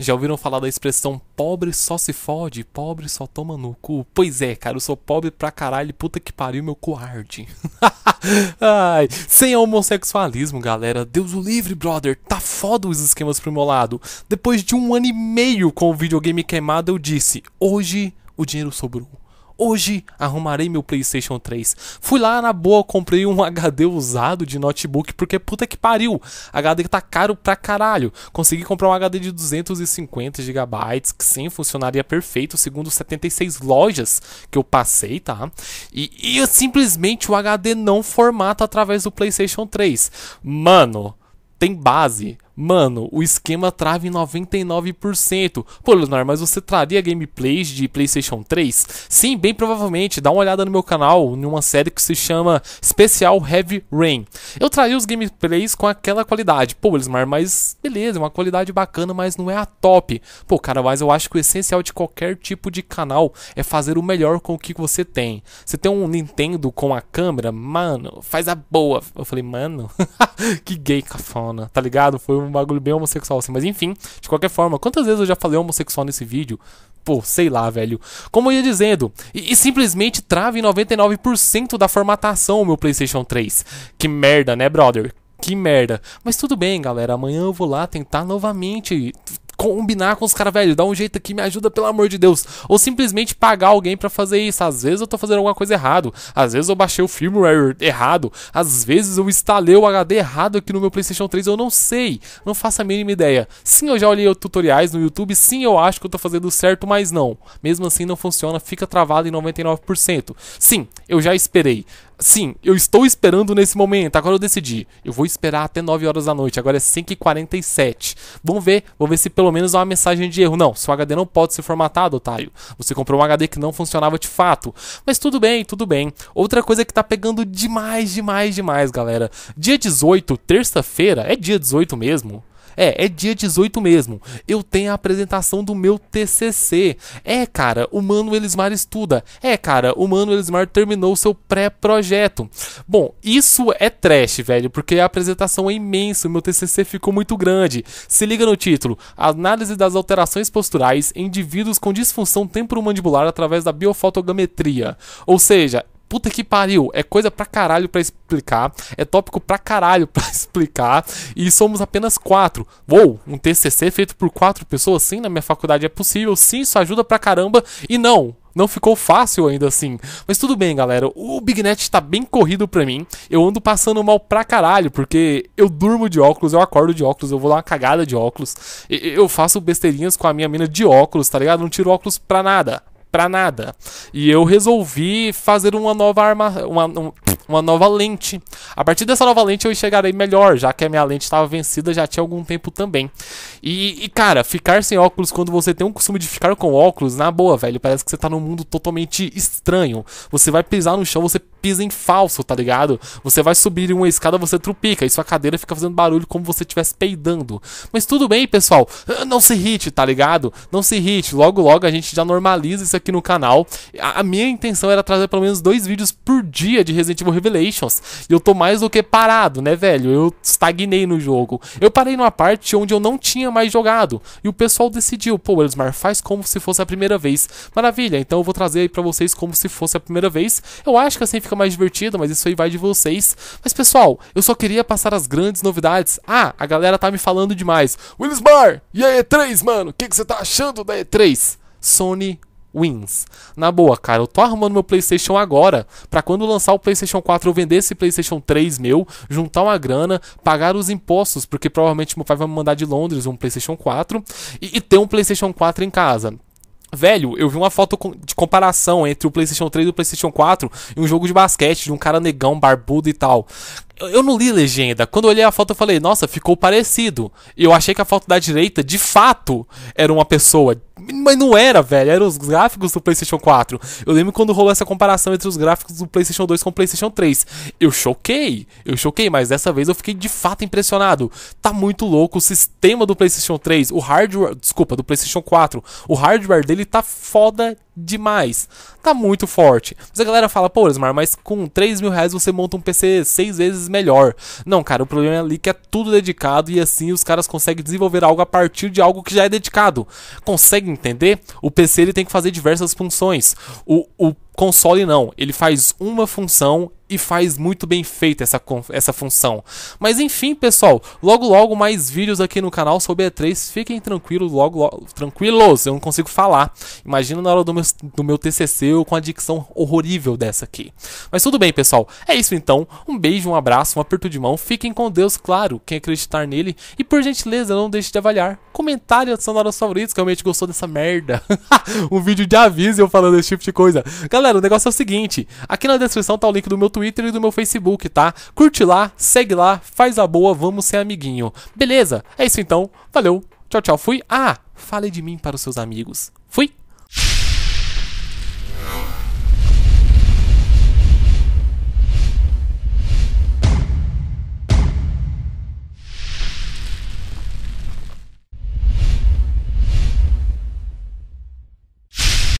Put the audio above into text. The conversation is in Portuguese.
Já ouviram falar da expressão pobre só se fode, pobre só toma no cu? Pois é, cara, eu sou pobre pra caralho, puta que pariu, meu coarde. Ai, sem homossexualismo, galera. Deus o livre, brother. Tá foda os esquemas pro meu lado. Depois de um ano e meio com o videogame queimado, eu disse: hoje o dinheiro sobrou. Hoje arrumarei meu PlayStation 3. Fui lá na boa, comprei um HD usado de notebook, porque puta que pariu. HD tá caro pra caralho. Consegui comprar um HD de 250 GB, que sim, funcionaria perfeito, segundo 76 lojas que eu passei, tá? E, e eu, simplesmente o HD não formata através do PlayStation 3. Mano, tem base Mano, o esquema trava em 99%. Pô, Leonardo, mas você traria gameplays de PlayStation 3? Sim, bem provavelmente. Dá uma olhada no meu canal, numa série que se chama Special Heavy Rain. Eu traria os gameplays com aquela qualidade. Pô, Leonardo, mas beleza, é uma qualidade bacana, mas não é a top. Pô, cara, mas eu acho que o essencial de qualquer tipo de canal é fazer o melhor com o que você tem. Você tem um Nintendo com a câmera, mano, faz a boa. Eu falei, mano, que gay cafona, tá ligado? Foi um um bagulho bem homossexual assim. Mas enfim, de qualquer forma, quantas vezes eu já falei homossexual nesse vídeo? Pô, sei lá, velho. Como eu ia dizendo, e, e simplesmente trava em 99% da formatação o meu PlayStation 3. Que merda, né, brother? Que merda. Mas tudo bem, galera. Amanhã eu vou lá tentar novamente combinar com os caras, velho, dá um jeito aqui, me ajuda, pelo amor de Deus. Ou simplesmente pagar alguém para fazer isso. Às vezes eu tô fazendo alguma coisa errado, às vezes eu baixei o firmware errado, às vezes eu instalei o HD errado aqui no meu PlayStation 3, eu não sei, não faço a mínima ideia. Sim, eu já olhei tutoriais no YouTube, sim, eu acho que eu tô fazendo certo, mas não. Mesmo assim não funciona, fica travado em 99%. Sim, eu já esperei. Sim, eu estou esperando nesse momento. Agora eu decidi. Eu vou esperar até 9 horas da noite. Agora é 5h47. Vamos ver. vamos ver se pelo menos há uma mensagem de erro. Não, seu HD não pode ser formatado, otário. Você comprou um HD que não funcionava de fato. Mas tudo bem, tudo bem. Outra coisa que tá pegando demais, demais, demais, galera. Dia 18, terça-feira. É dia 18 mesmo? É, é dia 18 mesmo. Eu tenho a apresentação do meu TCC. É, cara, o Mano Elismar estuda. É, cara, o Mano Elismar terminou seu pré-projeto. Bom, isso é trash, velho, porque a apresentação é imensa. O meu TCC ficou muito grande. Se liga no título: Análise das alterações posturais em indivíduos com disfunção temporomandibular através da biofotogrametria. Ou seja, puta que pariu. É coisa pra caralho pra explicar. É tópico pra caralho pra explicar. E somos apenas quatro. Uou, um TCC feito por quatro pessoas? Sim, na minha faculdade é possível. Sim, isso ajuda pra caramba. E não, não ficou fácil ainda assim. Mas tudo bem, galera. O Big Net tá bem corrido pra mim. Eu ando passando mal pra caralho, porque eu durmo de óculos, eu acordo de óculos, eu vou dar uma cagada de óculos. Eu faço besteirinhas com a minha mina de óculos, tá ligado? Não tiro óculos pra nada para nada. E eu resolvi fazer uma nova arma, uma, uma nova lente. A partir dessa nova lente eu chegarei melhor, já que a minha lente estava vencida já tinha algum tempo também. E, e, cara, ficar sem óculos quando você tem um costume de ficar com óculos, na boa, velho, parece que você tá num mundo totalmente estranho. Você vai pisar no chão, você pisa em falso, tá ligado? Você vai subir uma escada, você trupica e sua cadeira fica fazendo barulho como se você estivesse peidando. Mas tudo bem, pessoal. Ah, não se irrite, tá ligado? Não se irrite. Logo, logo a gente já normaliza isso aqui no canal. A, a minha intenção era trazer pelo menos dois vídeos por dia de Resident Evil Revelations. E eu tô mais do que parado, né, velho? Eu estagnei no jogo. Eu parei numa parte onde eu não tinha mais jogado. E o pessoal decidiu, pô, Elismar, faz como se fosse a primeira vez. Maravilha, então eu vou trazer aí pra vocês como se fosse a primeira vez. Eu acho que assim fica mais divertido, mas isso aí vai de vocês. Mas pessoal, eu só queria passar as grandes novidades. Ah, a galera tá me falando demais. Willis Bar, e a E3, mano? O que, você tá achando da E3? Sony wins. Na boa, cara, eu tô arrumando meu PlayStation agora, para quando lançar o PlayStation 4 eu vender esse PlayStation 3 meu, juntar uma grana, pagar os impostos, porque provavelmente meu pai vai me mandar de Londres um PlayStation 4 e, e ter um PlayStation 4 em casa. Velho, eu vi uma foto de comparação entre o PlayStation 3 e o PlayStation 4 e um jogo de basquete de um cara negão, barbudo e tal. Eu, não li legenda. Quando eu olhei a foto, eu falei, nossa, ficou parecido. E eu achei que a foto da direita, de fato, era uma pessoa. Mas não era, velho. Eram os gráficos do PlayStation 4. Eu lembro quando rolou essa comparação entre os gráficos do PlayStation 2 com o PlayStation 3. Eu choquei. Eu choquei, mas dessa vez eu fiquei de fato impressionado. Tá muito louco o sistema do PlayStation 3. O hardware. Desculpa, do PlayStation 4. O hardware dele tá foda demais. Tá muito forte. Mas a galera fala, pô, Osmar, mas com 3 mil reais você monta um PC seis vezes melhor. Não, cara, o problema é ali que é tudo dedicado e assim os caras conseguem desenvolver algo a partir de algo que já é dedicado. Consegue entender? O PC ele tem que fazer diversas funções. O, o console não. Ele faz uma função e faz muito bem feita essa, essa função. Mas enfim, pessoal, logo logo mais vídeos aqui no canal sobre a 3 Fiquem tranquilos, logo, logo tranquilos, eu não consigo falar. Imagina na hora do meu, do meu TCC eu com a dicção horrível dessa aqui. Mas tudo bem, pessoal. É isso então. Um beijo, um abraço, um aperto de mão. Fiquem com Deus, claro, quem acreditar nele. E por gentileza, não deixe de avaliar. Comentário adicionar aos favoritos que realmente gostou dessa merda. um vídeo de aviso eu falando esse tipo de coisa. Galera, Galera, o negócio é o seguinte: aqui na descrição tá o link do meu Twitter e do meu Facebook, tá? Curte lá, segue lá, faz a boa, vamos ser amiguinho. Beleza? É isso então. Valeu. Tchau, tchau. Fui. Ah, fale de mim para os seus amigos. Fui.